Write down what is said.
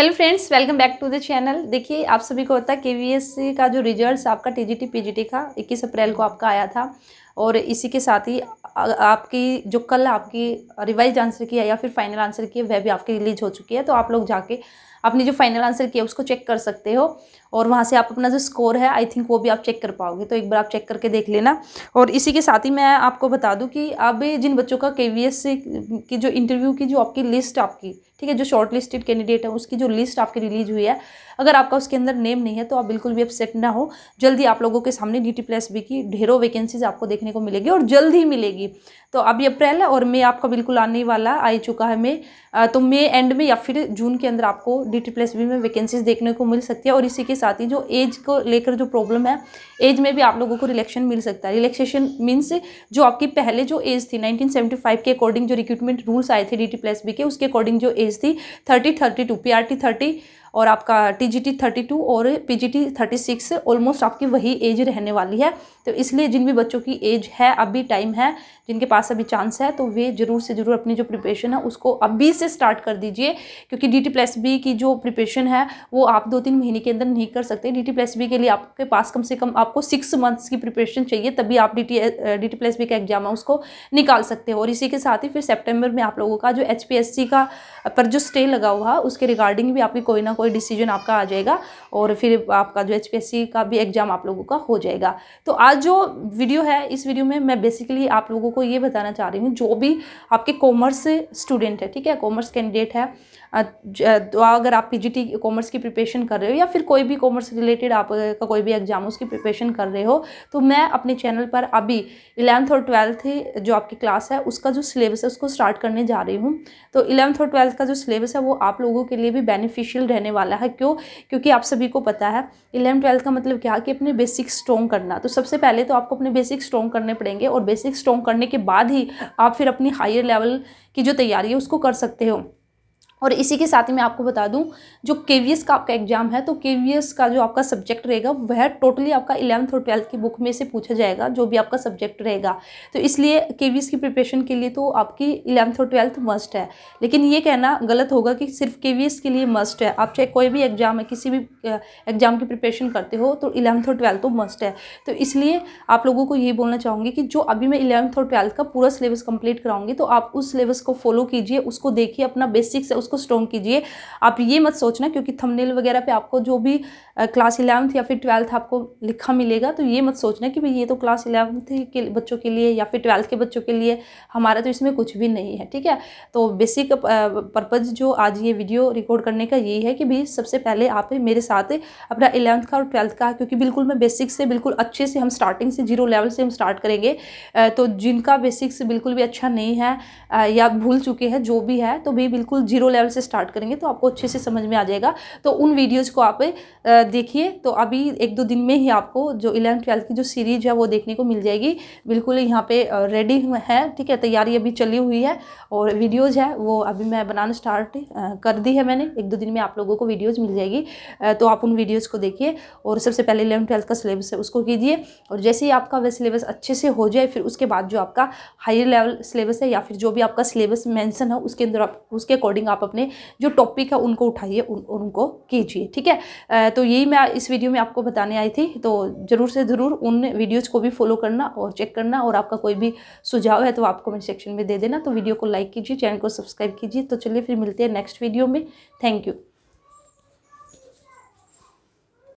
hello friends welcome back to the channel देखिए आप सभी को होता है के का जो रिजल्ट्स आपका टीजीटी पीजीटी का 21 अप्रैल को आपका आया था और इसी के साथ ही आपकी जो कल आपकी रिवाइज आंसर की है या फिर फाइनल आंसर की है वह भी आपकी रिलीज हो चुकी है तो आप लोग जाके आपने जो फाइनल आंसर किया उसको चेक कर सकते हो और वहाँ से आप अपना जो स्कोर है आई थिंक वो भी आप चेक कर पाओगे तो एक बार आप चेक करके देख लेना और इसी के साथ ही मैं आपको बता दूँ कि अब जिन बच्चों का के वी एस की जो इंटरव्यू की जो आपकी लिस्ट आपकी ठीक है जो शॉर्ट लिस्टेड कैंडिडेट है उसकी जो लिस्ट आपकी रिलीज हुई है अगर आपका उसके अंदर नेम नहीं है तो आप बिल्कुल भी अपसेट ना हो जल्दी आप लोगों के सामने डी टी प्लस बी की ढेरों वैकेंसीज आपको देखने को मिलेगी और जल्द ही मिलेगी तो अभी अप्रैल है और मई आपका बिल्कुल आने वाला आ चुका है मई तो मई एंड में या फिर जून के अंदर आपको डी टी प्लस बी में वैकेंसीज देखने को मिल सकती है और इसी के साथ ही जो एज को लेकर जो प्रॉब्लम है एज में भी आप लोगों को रिलेक्शन मिल सकता है रिलेक्सेशन मीन्स जो आपकी पहले जो एज थी 1975 के अकॉर्डिंग जो रिक्रूटमेंट रूल्स आए थे डी टी प्लस बी के उसके अकॉर्डिंग जो एज थी thirty thirty two P R T thirty और आपका टी जी थर्टी टू और P G T thirty six almost आपकी वही एज रहने वाली है तो इसलिए जिन भी बच्चों की एज है अभी टाइम है जिनके पास अभी चांस है तो वे ज़रूर से ज़रूर अपनी जो प्रिपरेशन है उसको अभी से स्टार्ट कर दीजिए क्योंकि डी टी प्लस बी की जो प्रिपरेशन है वो आप दो तीन महीने के अंदर नहीं कर सकते डी टी प्लस बी के लिए आपके पास कम से कम आपको सिक्स मंथ्स की प्रिपरेशन चाहिए तभी आप D T D T plus B का एग्जाम है उसको निकाल सकते हो और इसी के साथ ही फिर सेप्टेम्बर में आप लोगों का जो एच पी एस सी का पर जो स्टे लगा हुआ उसके रिगार्डिंग भी आपकी कोई ना कोई डिसीजन आपका आ जाएगा और फिर आपका जो एच का भी एग्ज़ाम आप लोगों का हो जाएगा तो आज जो वीडियो है इस वीडियो में मैं बेसिकली आप लोगों को ये बताना चाह रही हूँ जो भी आपके कॉमर्स स्टूडेंट है ठीक है कॉमर्स कैंडिडेट है तो अगर आप जी कॉमर्स की प्रिपरेशन कर रहे हो या फिर कोई भी कॉमर्स रिलेटेड आपका कोई भी एग्ज़ाम उसकी प्रिपरेशन कर रहे हो तो मैं अपने चैनल पर अभी इलेवंथ और ट्वेल्थ जो आपकी क्लास है उसका जो सिलेबस है उसको स्टार्ट करने जा रही हूँ तो इलेवंथ और ट्वेल्थ का जो सिलेबस है वो आप लोगों के लिए भी बेनिफिशियल रहने होने वाला है क्यों क्योंकि आप सभी को पता है इलेवन ट्वेल्थ का मतलब क्या कि अपने बेसिक स्ट्रॉन्ग करना तो सबसे पहले तो आपको अपने बेसिक स्ट्रॉन्ग करने पड़ेंगे और बेसिक स्ट्रॉन्ग करने के बाद ही आप फिर अपनी हायर लेवल की जो तैयारी है उसको कर सकते हो और इसी के साथ ही मैं आपको बता दूं जो के का आपका एग्जाम है तो के का जो आपका सब्जेक्ट रहेगा वह टोटली आपका इलेवंथ और ट्वेल्थ की बुक में से पूछा जाएगा जो भी आपका सब्जेक्ट रहेगा तो इसलिए के की प्रिपरेशन के लिए तो आपकी इलेवंथ और ट्वेल्थ मस्ट है लेकिन ये कहना गलत होगा कि सिर्फ के के लिए मस्ट है आप चाहे कोई भी एग्जाम है किसी भी एग्जाम की प्रिपरेशन करते हो तो इलेवंथ और ट्वेल्थ तो मस्ट है तो इसलिए आप लोगों को ये बोलना चाहूँगी कि जो अभी मैं इलेवंथ और ट्वेल्थ का पूरा सिलेबस कंप्लीट कराऊंगी तो आप उस सिलेबस को फॉलो कीजिए उसको देखिए अपना बेसिक्स है उसको स्ट्रॉन्ग कीजिए आप ये मत सोचना क्योंकि थंबनेल वगैरह पे आपको जो भी क्लास इलेवंथ या फिर ट्वेल्थ आपको लिखा मिलेगा तो ये मत सोचना कि भाई ये तो क्लास इलेवंथ के बच्चों के लिए या फिर ट्वेल्थ के बच्चों के लिए हमारा तो इसमें कुछ भी नहीं है ठीक है तो बेसिक पर्पज़ जो आज ये वीडियो रिकॉर्ड करने का यही है कि भाई सबसे पहले आप मेरे साथ अपना इलेवंथ का और ट्वेल्थ का क्योंकि बिल्कुल मैं बेसिक से बिल्कुल अच्छे से हम स्टार्टिंग से जीरो लेवल से हम स्टार्ट करेंगे तो जिनका बेसिक्स बिल्कुल भी अच्छा नहीं है या भूल चुके हैं जो भी है तो भाई बिल्कुल जीरो लेवल लेवल से स्टार्ट करेंगे तो आपको अच्छे से समझ में आ जाएगा तो उन वीडियोज़ को आप देखिए तो अभी एक दो दिन में ही आपको जो इलेवन ट्वेल्थ की जो सीरीज है वो देखने को मिल जाएगी बिल्कुल यहाँ पे रेडी है ठीक है तैयारी अभी चली हुई है और वीडियोज़ है वो अभी मैं बनाना स्टार्ट कर दी है मैंने एक दो दिन में आप लोगों को वीडियोज़ मिल जाएगी तो आप उन वीडियोज़ को देखिए और सबसे पहले इलेवन ट्वेल्थ का सिलेबस है उसको कीजिए और जैसे ही आपका वह सिलेबस अच्छे से हो जाए फिर उसके बाद जो आपका हायर लेवल सिलेबस है या फिर जो भी आपका सिलेबस मैंसन है उसके अंदर आप उसके अकॉर्डिंग आप अपने जो टॉपिक है उनको उठाइए उन, उनको कीजिए ठीक है तो यही मैं इस वीडियो में आपको बताने आई थी तो ज़रूर से ज़रूर उन वीडियोज़ को भी फॉलो करना और चेक करना और आपका कोई भी सुझाव है तो आप कमेंट सेक्शन में दे देना तो वीडियो को लाइक कीजिए चैनल को सब्सक्राइब कीजिए तो चलिए फिर मिलते हैं नेक्स्ट वीडियो में थैंक यू